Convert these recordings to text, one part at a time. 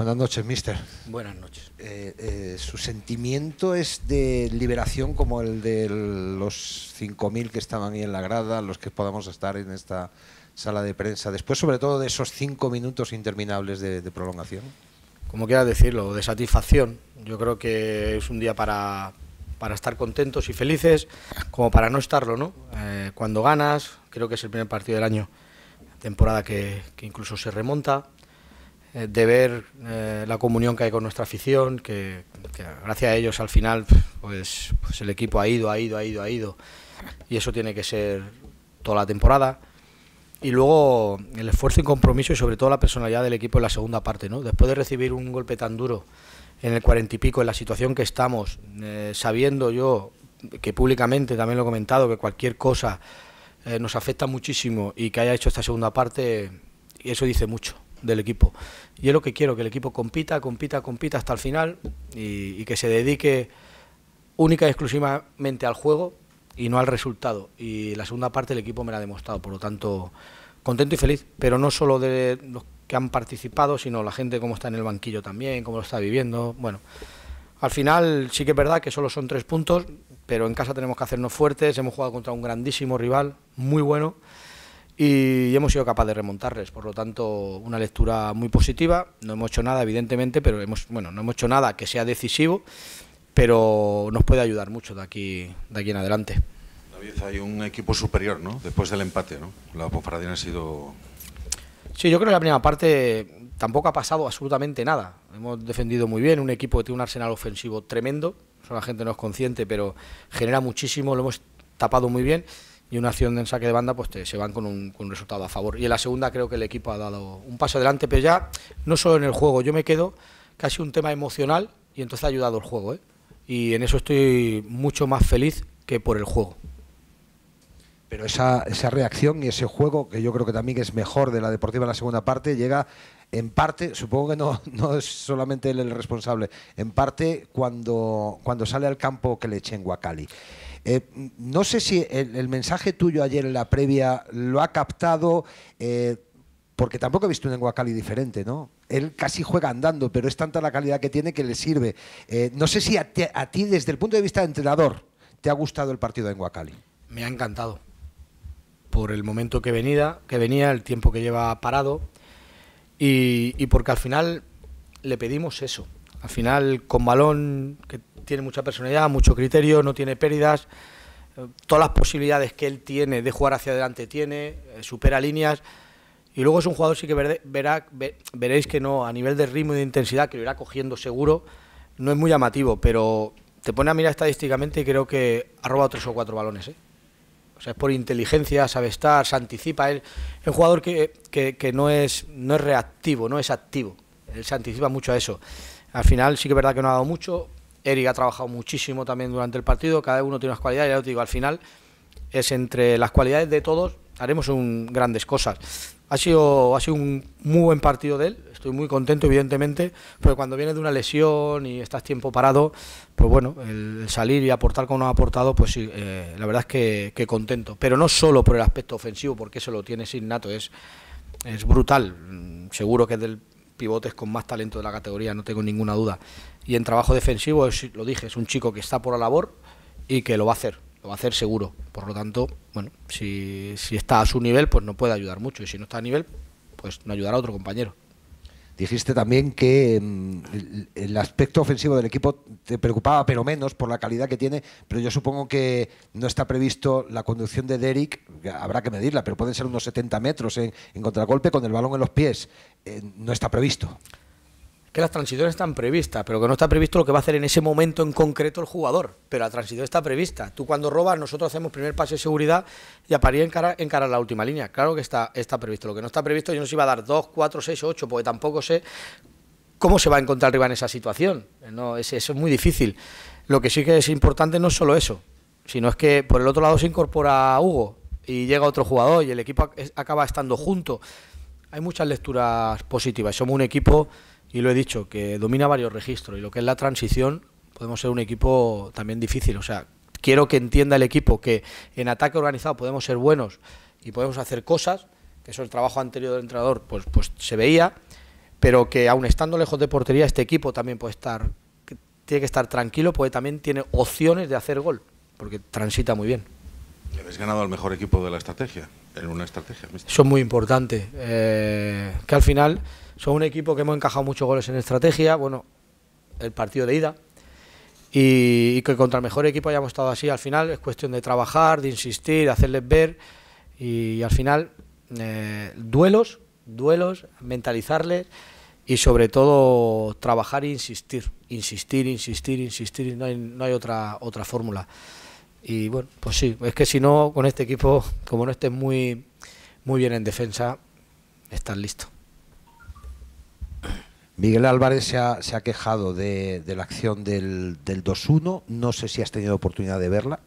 Buenas noches, mister. Buenas noches. Eh, eh, ¿Su sentimiento es de liberación como el de los 5.000 que estaban ahí en la grada, los que podamos estar en esta sala de prensa, después sobre todo de esos cinco minutos interminables de, prolongación? Como quieras decirlo, de satisfacción. Yo creo que es un día para, para estar contentos y felices, como para no estarlo, ¿no? Eh, cuando ganas, creo que es el primer partido del año, temporada que, que incluso se remonta eh, de ver eh, la comunión que hay con nuestra afición, que, gracias a ellos al final pues, pues, el equipo ha ido, ha ido, ha ido, ha ido. Y eso tiene que ser toda la temporada. Y luego el esfuerzo y compromiso y sobre todo la personalidad del equipo en la segunda parte. ¿no? Después de recibir un golpe tan duro en el cuarenta y pico, en la situación que estamos, eh, sabiendo yo que públicamente también lo he comentado, que cualquier cosa nos afecta muchísimo y que haya hecho esta segunda parte, eso dice mucho del equipo. Y es lo que quiero, que el equipo compita, compita, compita hasta el final y, que se dedique única y exclusivamente al juego y no al resultado. Y la segunda parte el equipo me la ha demostrado, por lo tanto, contento y feliz, pero no solo de los que han participado, sino la gente como está en el banquillo también, cómo lo está viviendo. Bueno, al final sí que es verdad que solo son tres puntos, pero en casa tenemos que hacernos fuertes, hemos jugado contra un grandísimo rival, muy bueno y hemos sido capaces de remontarles. Por lo tanto, una lectura muy positiva. No hemos hecho nada, evidentemente, pero hemos, bueno, no hemos hecho nada que sea decisivo, pero nos puede ayudar mucho de aquí, de aquí en adelante. David, hay un equipo superior, ¿no? Después del empate, ¿no? La Ponferradina ha sido. Sí, yo creo que la primera parte tampoco ha pasado absolutamente nada. Hemos defendido muy bien, un equipo que tiene un arsenal ofensivo tremendo. la gente no es consciente, pero genera muchísimo, lo hemos tapado muy bien y una acción de saque de banda, pues te, se van con un, con resultado a favor. Y en la segunda creo que el equipo ha dado un paso adelante, pero ya no solo en el juego, yo me quedo casi un tema emocional y entonces ha ayudado el juego. ¿eh? Y en eso estoy mucho más feliz que por el juego. Pero esa, esa reacción y ese juego, que yo creo que también es mejor de la deportiva en la segunda parte, llega en parte, supongo que no, no es solamente él el responsable, en parte cuando, cuando sale al campo que le echen Guacali. Eh, no sé si el, mensaje tuyo ayer en la previa lo ha captado, eh, porque tampoco he visto un Enguacali diferente, ¿no? Él casi juega andando, pero es tanta la calidad que tiene que le sirve. Eh, no sé si a ti, desde el punto de vista de entrenador, te ha gustado el partido de Enguacali. Me ha encantado. Por el momento que, venía, que venía, el tiempo que lleva parado, y, porque al final le pedimos eso. Al final, con balón, que tiene mucha personalidad, mucho criterio, no tiene pérdidas, todas las posibilidades que él tiene de jugar hacia adelante tiene, eh, supera líneas. Y luego es un jugador, sí que veréis que no, a nivel de ritmo y de intensidad, que lo irá cogiendo seguro, no es muy llamativo, pero te pone a mirar estadísticamente y creo que ha robado tres o cuatro balones. ¿eh? O sea, es por inteligencia, sabe estar, se anticipa. Es un jugador que, no, es, no es reactivo, no es activo. Él se anticipa mucho a eso. Al final sí que es verdad que no ha dado mucho, Eric ha trabajado muchísimo también durante el partido, cada uno tiene unas cualidades, ya os digo, al final es entre las cualidades de todos, haremos grandes cosas. Ha sido, ha sido un muy buen partido de él, estoy muy contento evidentemente, pero cuando vienes de una lesión y estás tiempo parado, pues bueno, el salir y aportar como nos ha aportado, pues eh, la verdad es que, contento. Pero no solo por el aspecto ofensivo, porque eso lo tiene sin es, es brutal. Mm, seguro que es del pivotes con más talento de la categoría, no tengo ninguna duda. Y en trabajo defensivo, lo dije, es un chico que está por la labor y que lo va a hacer, lo va a hacer seguro. Por lo tanto, bueno, si, está a su nivel, pues no puede ayudar mucho. Y si no está a nivel, pues no ayudará a otro compañero. Dijiste también que mm, el aspecto ofensivo del equipo te preocupaba, pero menos por la calidad que tiene. Pero yo supongo que no está previsto la conducción de Derek, habrá que medirla, pero pueden ser unos 70 metros en, contracolpe contragolpe con el balón en los pies. Eh, no está previsto que las transiciones están previstas, pero que no está previsto lo que va a hacer en ese momento en concreto el jugador. Pero la transición está prevista. Tú cuando robas, nosotros hacemos primer pase de seguridad y a parir encarar, a la última línea. Claro que está, está previsto. Lo que no está previsto, yo no sé iba va a dar 2, 4, 6 o 8, porque tampoco sé cómo se va a encontrar arriba en esa situación. No, es, eso es muy difícil. Lo que sí que es importante no es solo eso, sino es que por el otro lado se incorpora a Hugo y llega otro jugador y el equipo acaba estando junto. Hay muchas lecturas positivas. Somos un equipo y lo he dicho, que domina varios registros y lo que es la transición podemos ser un equipo también difícil. O sea, quiero que entienda el equipo que en ataque organizado podemos ser buenos y podemos hacer cosas, que eso el trabajo anterior del entrenador pues, pues se veía, pero que aún estando lejos de portería este equipo también puede estar, tiene que estar tranquilo porque también tiene opciones de hacer gol, porque transita muy bien. Le habéis ganado al mejor equipo de la estrategia, en una estrategia. Eso es muy importante, eh, que al final... Son un equipo que hemos encajado muchos goles en estrategia, bueno, el partido de ida, y, que contra el mejor equipo hayamos estado así. Al final es cuestión de trabajar, de insistir, de hacerles ver, y, al final eh, duelos, duelos, mentalizarles y sobre todo trabajar e insistir, insistir, insistir, insistir, no hay, otra, otra fórmula. Y bueno, pues sí, es que si no, con este equipo, como no estés muy, muy bien en defensa, estás listos. Miguel Álvarez se ha, se ha quejado de, la acción del, del 2-1. No sé si has tenido oportunidad de verla.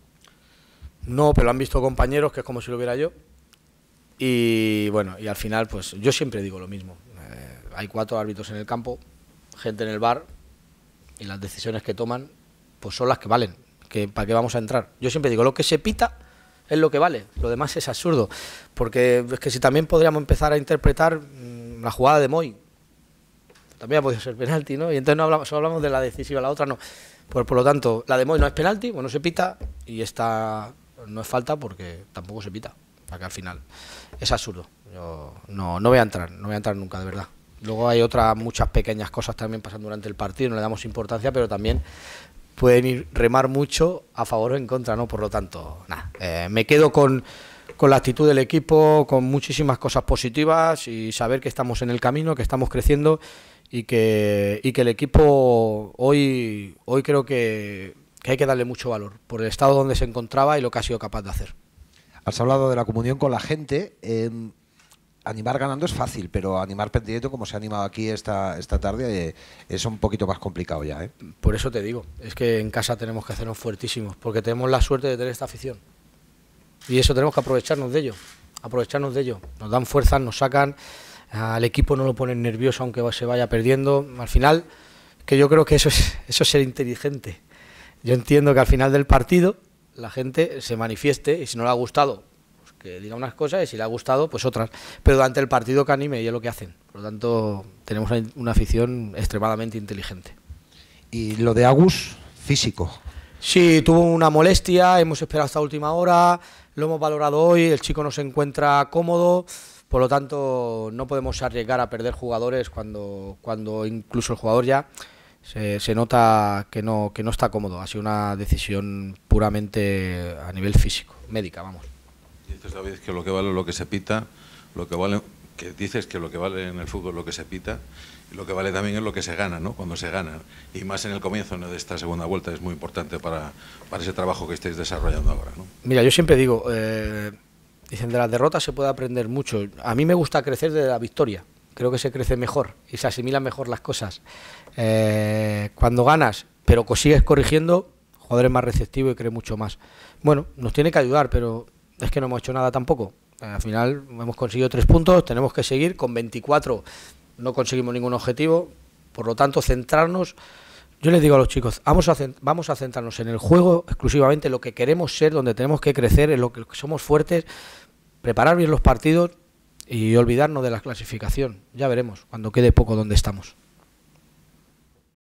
No, pero han visto compañeros que es como si lo hubiera yo. Y bueno, y al final, pues yo siempre digo lo mismo. Eh, hay cuatro árbitros en el campo, gente en el bar, y las decisiones que toman, pues son las que valen. Que, ¿Para qué vamos a entrar? Yo siempre digo, lo que se pita es lo que vale. Lo demás es absurdo. Porque es que si también podríamos empezar a interpretar mm, la jugada de Moy, también ha podido ser penalti, ¿no? Y entonces no hablamos, solo hablamos de la decisiva, la otra no. Pues, por lo tanto, la de Moy no es penalti, bueno, se pita, y esta no es falta porque tampoco se pita, para que al final es absurdo. Yo no, no voy a entrar, no voy a entrar nunca, de verdad. Luego hay otras muchas pequeñas cosas también pasando durante el partido, no le damos importancia, pero también pueden ir remar mucho a favor o en contra, ¿no? Por lo tanto, nada, eh, me quedo con, con la actitud del equipo, con muchísimas cosas positivas y saber que estamos en el camino, que estamos creciendo y que, y que el equipo hoy, hoy creo que, hay que darle mucho valor por el estado donde se encontraba y lo que ha sido capaz de hacer. Has hablado de la comunión con la gente. Em, animar ganando es fácil, pero animar pendiente, como se ha animado aquí esta, esta tarde, eh, es un poquito más complicado ya. ¿eh? Por eso te digo, es que en casa tenemos que hacernos fuertísimos, porque tenemos la suerte de tener esta afición. Y eso tenemos que aprovecharnos de ello. Aprovecharnos de ello. Nos dan fuerzas, nos sacan al equipo no lo ponen nervioso aunque se vaya perdiendo. Al final, que yo creo que eso es, eso ser inteligente. Yo entiendo que al final del partido la gente se manifieste y si no le ha gustado, pues que diga unas cosas y si le ha gustado, pues otras. Pero durante el partido que anime y es lo que hacen. Por lo tanto, tenemos una afición extremadamente inteligente. ¿Y lo de Agus, físico? Sí, tuvo una molestia, hemos esperado hasta última hora, lo hemos valorado hoy, el chico no se encuentra cómodo. Por lo tanto, no podemos arriesgar a perder jugadores cuando, cuando incluso el jugador ya se, nota que no, que no está cómodo. Ha sido una decisión puramente a nivel físico, médica, vamos. Dices, David, que lo que vale es lo que se pita, lo que vale que dices que lo que vale en el fútbol es lo que se pita y lo que vale también es lo que se gana, ¿no? Cuando se gana. Y más en el comienzo de esta segunda vuelta es muy importante para, para ese trabajo que estáis desarrollando ahora, ¿no? Mira, yo siempre digo, eh, Dicen, de las derrotas se puede aprender mucho. A mí me gusta crecer de la victoria. Creo que se crece mejor y se asimilan mejor las cosas. Eh, cuando ganas, pero sigues corrigiendo, joder, es más receptivo y cree mucho más. Bueno, nos tiene que ayudar, pero es que no hemos hecho nada tampoco. Al final hemos conseguido tres puntos, tenemos que seguir. Con 24 no conseguimos ningún objetivo. Por lo tanto, centrarnos yo les digo a los chicos, vamos a, vamos a centrarnos en el juego exclusivamente, lo que queremos ser, donde tenemos que crecer, en lo que somos fuertes, preparar bien los partidos y olvidarnos de la clasificación. Ya veremos cuando quede poco donde estamos.